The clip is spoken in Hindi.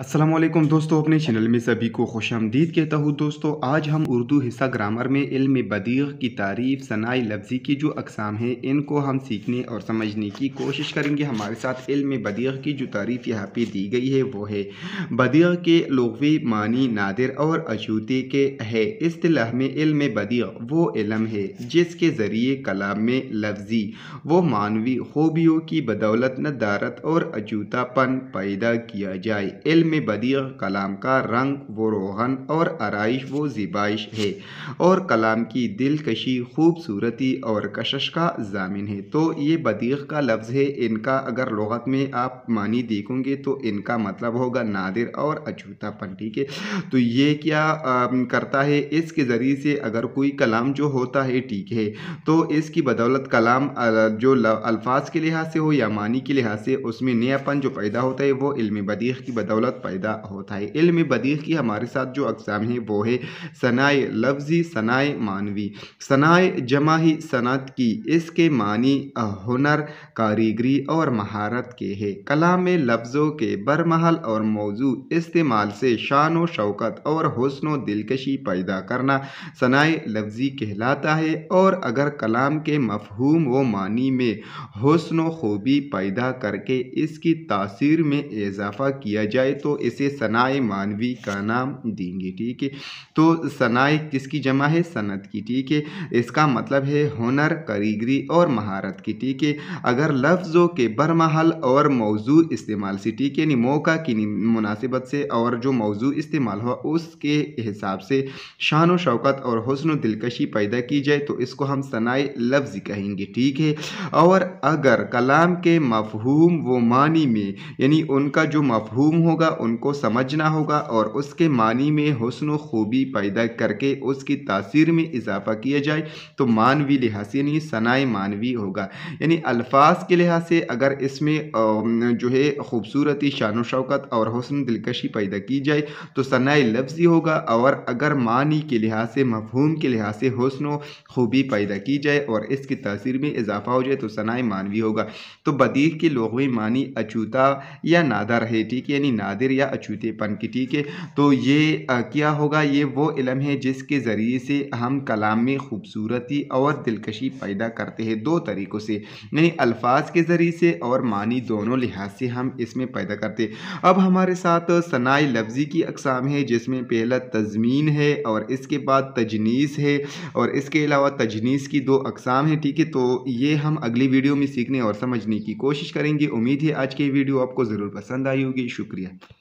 असलम दोस्तों अपने चैनल में सभी को खुश आमदीद कहता हूँ दोस्तों आज हम उर्दू हिस्सा ग्रामर में इल्म बदीग की तारीफ सनाई लफ्ज़ी की जो अकसाम है इनको हम सीखने और समझने की कोशिश करेंगे हमारे साथ इल्म बदीग की जो तारीफ यहाँ पे दी गई है वो है बदीग के लगवी मानी नादिर और अचूते के है तलाह में इल्म बदीग वो इलम है जिसके ज़रिए कलाम में लफ्ज़ी वो मानवी खूबियों की बदौलत नदारत और अजूतापन पैदा किया जाए में बदी कलाम का रंग वो रोहन और आरइश वो ज़िबाइश है और कलाम की दिलकशी खूबसूरती और कशश का जामिन है तो ये बदीह का लफ्ज़ है इनका अगर लगत में आप मानी देखोगे तो इनका मतलब होगा नादिर और अछूतापन ठीक है तो ये क्या आ, करता है इसके ज़रिए से अगर कोई कलाम जो होता है ठीक है तो इसकी बदौलत कलाम जो अल्फाज के लिहाज से हो या मानी के लिहाज से उसमें नयापन जो पैदा होता है वो इल्म बदीह की बदौलत शौक़ पैदा होता है इल्म बदी की हमारे साथ जो अकसाम है वो है सनाए लफ्ज़ी सनाए मानवी सनाए ही सनत की इसके मानी हुनर कारीगरी और महारत के है कला में लफ्ज़ों के बरमहल और मौजू इस्तेमाल से शान व शौकत और हसन दिलकशी पैदा करना सनाए लफ्ज़ी कहलाता है और अगर कलाम के मफहूम व मानी में हसन खूबी पैदा करके इसकी तासीर में इजाफा किया जाए तो तो इसे सनाए मानवी का नाम देंगे ठीक है तो सनाए किसकी जमा है सनत की ठीक है इसका मतलब है हुनर कारीगरी और महारत की ठीक है अगर लफ्ज़ों के बरमहल और मौजू इस्तेमाल से ठीक है मौका की मुनासिबत से और जो मौजू इस्तेमाल हो उसके हिसाब से शान शौकत और हसन दिलकशी पैदा की जाए तो इसको हम सनाए लफ्ज़ कहेंगे ठीक है और अगर कलाम के मफहूम व मानी में यानी उनका जो मफहूम होगा उनको समझना होगा और उसके मानी में हसन व खूबी पैदा करके उसकी तासीर में इजाफा किया जाए तो मानवी लिहाज से यानी सनाए मानवी होगा यानी अल्फाज के लिहाज से अगर इसमें जो है खूबसूरती शान शौकत और हसन दिलकशी पैदा की जाए तो सनाए लफ्ज़ी होगा और अगर मानी के लिहाज से मफहूम के लिहाज से हसन व खूबी पैदा की जाए और इसकी तासीर में इजाफा हो जाए तो सनाए मानवी होगा तो बदीर के लोगवी मानी अचूता या नादा रहे ठीक यानी नादे नादिर या अछूतेपन की ठीक है तो ये क्या होगा ये वो इलम है जिसके ज़रिए से हम कलाम में खूबसूरती और दिलकशी पैदा करते हैं दो तरीक़ों से यानी अल्फाज के ज़रिए से और मानी दोनों लिहाज से हम इसमें पैदा करते अब हमारे साथ सनाई लफ्ज़ी की अकसाम है जिसमें पहला तजमीन है और इसके बाद तजनीस है और इसके अलावा तजनीस की दो अकसाम है ठीक है तो ये हम अगली वीडियो में सीखने और समझने की कोशिश करेंगे उम्मीद है आज की वीडियो आपको ज़रूर पसंद आई होगी शुक्रिया